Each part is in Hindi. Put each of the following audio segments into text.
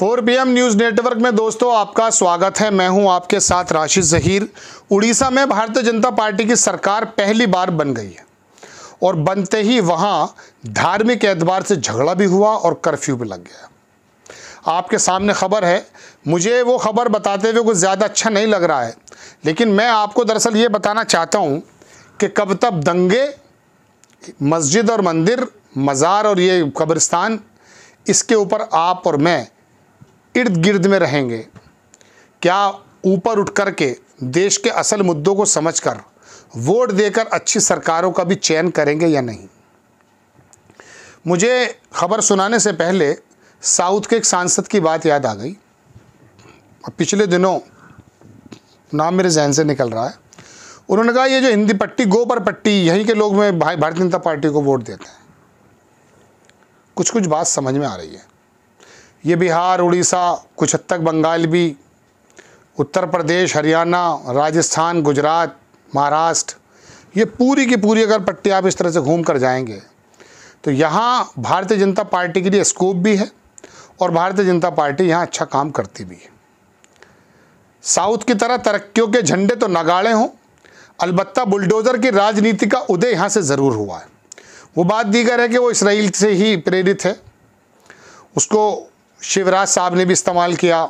फोर पी न्यूज नेटवर्क में दोस्तों आपका स्वागत है मैं हूं आपके साथ राशिद जहीर उड़ीसा में भारतीय जनता पार्टी की सरकार पहली बार बन गई है और बनते ही वहां धार्मिक एतबार से झगड़ा भी हुआ और कर्फ्यू भी लग गया आपके सामने खबर है मुझे वो खबर बताते हुए कुछ ज़्यादा अच्छा नहीं लग रहा है लेकिन मैं आपको दरअसल ये बताना चाहता हूँ कि कब तब दंगे मस्जिद और मंदिर मज़ार और ये कब्रिस्तान इसके ऊपर आप और मैं इर्द गिर्द में रहेंगे क्या ऊपर उठ कर के देश के असल मुद्दों को समझकर वोट देकर अच्छी सरकारों का भी चयन करेंगे या नहीं मुझे खबर सुनाने से पहले साउथ के एक सांसद की बात याद आ गई पिछले दिनों नाम मेरे जहन से निकल रहा है उन्होंने कहा ये जो हिंदी पट्टी गोबर पट्टी यहीं के लोग में भाई भारतीय जनता पार्टी को वोट देते हैं कुछ कुछ बात समझ में आ रही है ये बिहार उड़ीसा कुछ हद तक बंगाल भी उत्तर प्रदेश हरियाणा राजस्थान गुजरात महाराष्ट्र ये पूरी की पूरी अगर पट्टी आप इस तरह से घूम कर जाएंगे तो यहाँ भारतीय जनता पार्टी के लिए स्कोप भी है और भारतीय जनता पार्टी यहाँ अच्छा काम करती भी है साउथ की तरह तरक्कियों के झंडे तो नगाड़े हों अलबत् बुलडोज़र की राजनीति का उदय यहाँ से ज़रूर हुआ है वो बात दीगर है कि वो इसराइल से ही प्रेरित है उसको शिवराज साहब ने भी इस्तेमाल किया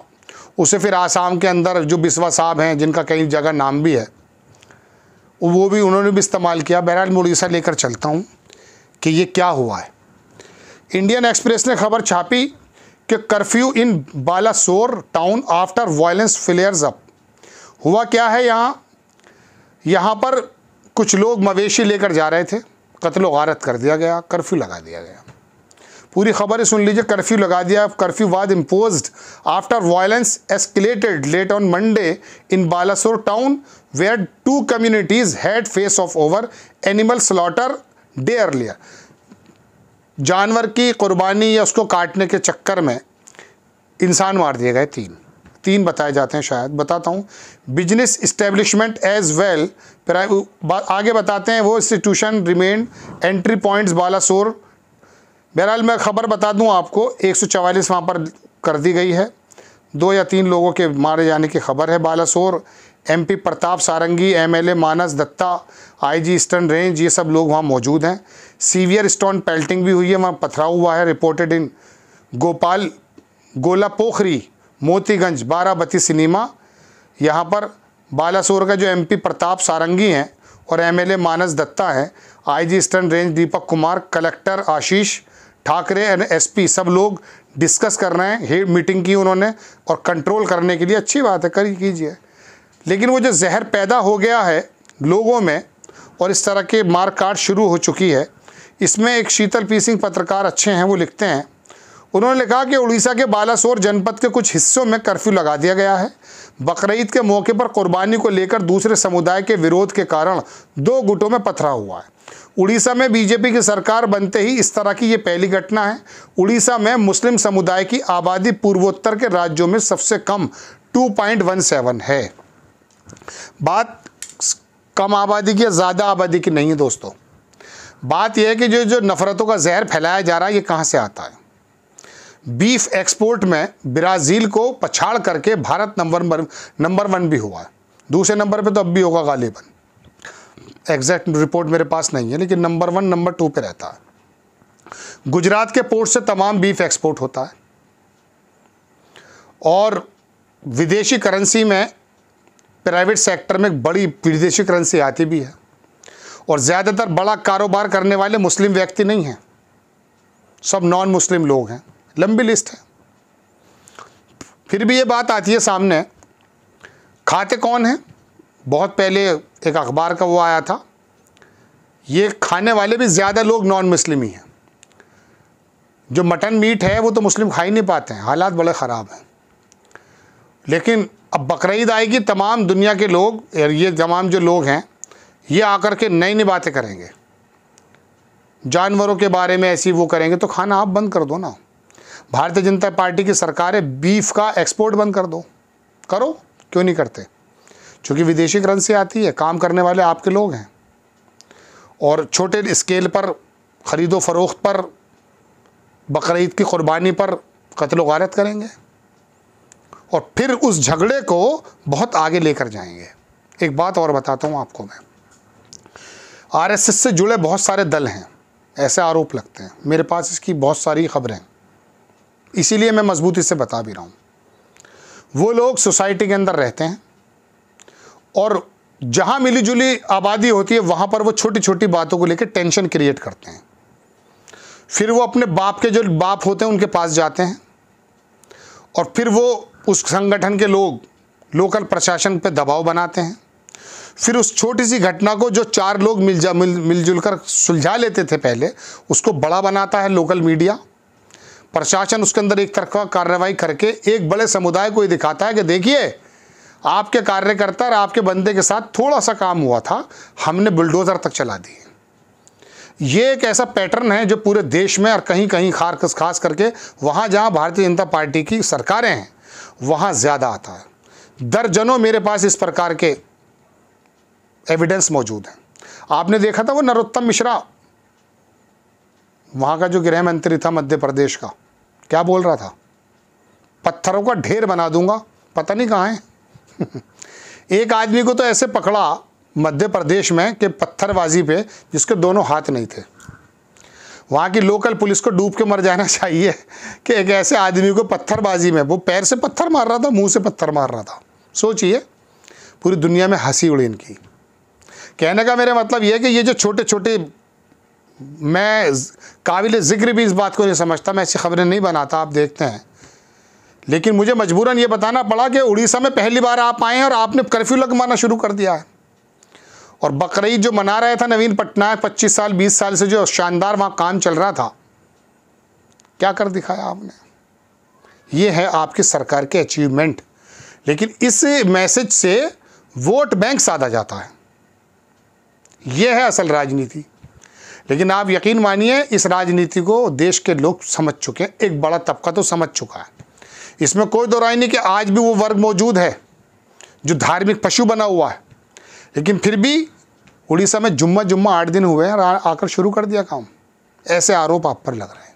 उसे फिर आसाम के अंदर जो बिस्वा साहब हैं जिनका कई जगह नाम भी है वो भी उन्होंने भी इस्तेमाल किया बहरहाल उड़ीसा लेकर चलता हूँ कि ये क्या हुआ है इंडियन एक्सप्रेस ने खबर छापी कि curfew in Balasore town after violence flares up हुआ क्या है यहाँ यहाँ पर कुछ लोग मवेशी लेकर जा रहे थे कत्लो गारत कर दिया गया कर्फ्यू लगा दिया गया पूरी खबर सुन लीजिए कर्फ्यू लगा दिया curfew was impose after violence escalated late on Monday in Balasore town where two communities had face off over animal slaughter day earlier जानवर की कुर्बानी या उसको काटने के चक्कर में इंसान मार दिए गए तीन तीन बताए जाते हैं शायद बताता हूँ बिजनेस इस्टेब्लिशमेंट एज वेल आगे बताते हैं वो institution remain entry points Balasore बहरहाल मैं खबर बता दूं आपको 144 वहां पर कर दी गई है दो या तीन लोगों के मारे जाने की खबर है Balasore MP Pratap Sarangi MLA Manas Datta IG eastern range ये सब लोग वहाँ मौजूद हैं सीवियर स्टोन पेल्टिंग भी हुई है वहाँ पथराव हुआ है रिपोर्टेड इन गोपाल गोला पोखरी मोतीगंज बाराबती सिनेमा यहाँ पर बालासोर का जो एम प्रताप सारंगी हैं और एमएलए मानस दत्ता हैं आईजी जी range Deepak Kumar collector Ashish Thakre and SP सब लोग डिस्कस कर रहे हैं हे मीटिंग की उन्होंने और कंट्रोल करने के लिए अच्छी बात है कर कीजिए लेकिन वो जो जहर पैदा हो गया है लोगों में और इस तरह के मारकाट शुरू हो चुकी है इसमें एक शीतल पी सिंह पत्रकार अच्छे हैं वो लिखते हैं उन्होंने लिखा कि उड़ीसा के बालासोर जनपद के कुछ हिस्सों में कर्फ्यू लगा दिया गया है बकरीद के मौके पर कुर्बानी को लेकर दूसरे समुदाय के विरोध के कारण दो गुटों में पथरा हुआ है उड़ीसा में बीजेपी की सरकार बनते ही इस तरह की ये पहली घटना है उड़ीसा में मुस्लिम समुदाय की आबादी पूर्वोत्तर के राज्यों में सबसे कम 2.17 है बात कम आबादी की ज़्यादा आबादी की नहीं है दोस्तों बात यह है कि जो जो नफ़रतों का जहर फैलाया जा रहा है ये कहाँ से आता है बीफ एक्सपोर्ट में ब्राज़ील को पछाड़ करके भारत नंबर नंबर वन भी हुआ है दूसरे नंबर पे तो अब भी होगा गालिबन एग्जैक्ट रिपोर्ट मेरे पास नहीं है लेकिन नंबर वन नंबर टू पे रहता है गुजरात के पोर्ट से तमाम बीफ एक्सपोर्ट होता है और विदेशी करेंसी में प्राइवेट सेक्टर में बड़ी विदेशी करेंसी आती भी है और ज़्यादातर बड़ा कारोबार करने वाले मुस्लिम व्यक्ति नहीं हैं सब नॉन मुस्लिम लोग हैं लंबी लिस्ट है फिर भी ये बात आती है सामने खाते कौन हैं बहुत पहले एक अखबार का वो आया था ये खाने वाले भी ज़्यादा लोग नॉन मुस्लिम ही हैं जो मटन मीट है वो तो मुस्लिम खा ही नहीं पाते हैं हालात बड़े ख़राब हैं लेकिन अब बकर आएगी तमाम दुनिया के लोग ये तमाम जो लोग हैं ये आकर के नई नई बातें करेंगे जानवरों के बारे में ऐसी वो करेंगे तो खाना आप बंद कर दो ना भारतीय जनता पार्टी की सरकार है बीफ का एक्सपोर्ट बंद कर दो करो क्यों नहीं करते क्योंकि विदेशी करेंसी आती है काम करने वाले आपके लोग हैं और छोटे स्केल पर ख़रीदो फरोख्त पर बकरीद की क़ुरबानी पर कत्ल वारत करेंगे और फिर उस झगड़े को बहुत आगे लेकर जाएंगे एक बात और बताता हूँ आपको मैं आरएसएस से जुड़े बहुत सारे दल हैं ऐसे आरोप लगते हैं मेरे पास इसकी बहुत सारी खबरें हैं इसीलिए मैं मजबूती से बता भी रहा हूँ वो लोग सोसाइटी के अंदर रहते हैं और जहाँ मिली जुली आबादी होती है वहाँ पर वो छोटी छोटी बातों को लेकर टेंशन क्रिएट करते हैं फिर वो अपने बाप के जो बाप होते हैं उनके पास जाते हैं और फिर वो उस संगठन के लोग लोकल प्रशासन पर दबाव बनाते हैं फिर उस छोटी सी घटना को जो चार लोग मिल जा मिल मिलजुल कर सुलझा लेते थे पहले उसको बड़ा बनाता है लोकल मीडिया प्रशासन उसके अंदर एक तरफा कार्रवाई करके एक बड़े समुदाय को ये दिखाता है कि देखिए आपके कार्यकर्ता और आपके बंदे के साथ थोड़ा सा काम हुआ था हमने बुलडोज़र तक चला दिए ये एक ऐसा पैटर्न है जो पूरे देश में और कहीं कहीं खास खास करके वहाँ जहाँ भारतीय जनता पार्टी की सरकारें हैं वहाँ ज़्यादा आता है दर्जनों मेरे पास इस प्रकार के एविडेंस मौजूद हैं आपने देखा था वो नरोत्तम मिश्रा वहाँ का जो गृह मंत्री था मध्य प्रदेश का क्या बोल रहा था पत्थरों का ढेर बना दूंगा पता नहीं कहाँ है एक आदमी को तो ऐसे पकड़ा मध्य प्रदेश में कि पत्थरबाजी पे जिसके दोनों हाथ नहीं थे वहाँ की लोकल पुलिस को डूब के मर जाना चाहिए कि एक ऐसे आदमी को पत्थरबाजी में वो पैर से पत्थर मार रहा था मुंह से पत्थर मार रहा था सोचिए पूरी दुनिया में हंसी उड़ी इनकी कहने का मेरा मतलब यह कि ये जो छोटे छोटे मैं काबिल ज़िक्र भी इस बात को नहीं समझता मैं ऐसी खबरें नहीं बनाता आप देखते हैं लेकिन मुझे मजबूरन ये बताना पड़ा कि उड़ीसा में पहली बार आप आए हैं और आपने कर्फ्यू लगवाना शुरू कर दिया है और बकरीद जो मना रहा था नवीन पटनायक पच्चीस साल बीस साल से जो शानदार वहाँ काम चल रहा था क्या कर दिखाया आपने ये है आपकी सरकार के अचीवमेंट लेकिन इस मैसेज से वोट बैंक साधा जाता है यह है असल राजनीति लेकिन आप यकीन मानिए इस राजनीति को देश के लोग समझ चुके हैं एक बड़ा तबका तो समझ चुका है इसमें कोई दोराय नहीं कि आज भी वो वर्ग मौजूद है जो धार्मिक पशु बना हुआ है लेकिन फिर भी उड़ीसा में जुम्मा जुम्मा आठ दिन हुए हैं और आकर शुरू कर दिया काम ऐसे आरोप आप पर लग रहे हैं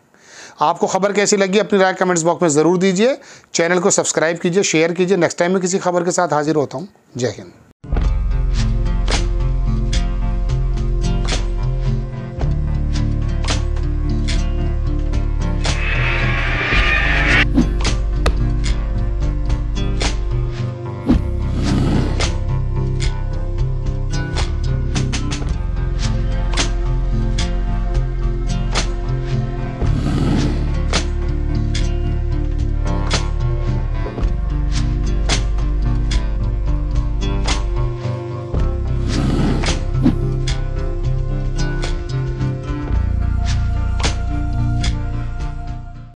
आपको खबर कैसी लगी अपनी राय कमेंट्स बॉक्स में ज़रूर दीजिए चैनल को सब्सक्राइब कीजिए शेयर कीजिए नेक्स्ट टाइम में किसी खबर के साथ हाजिर होता हूँ जय हिंद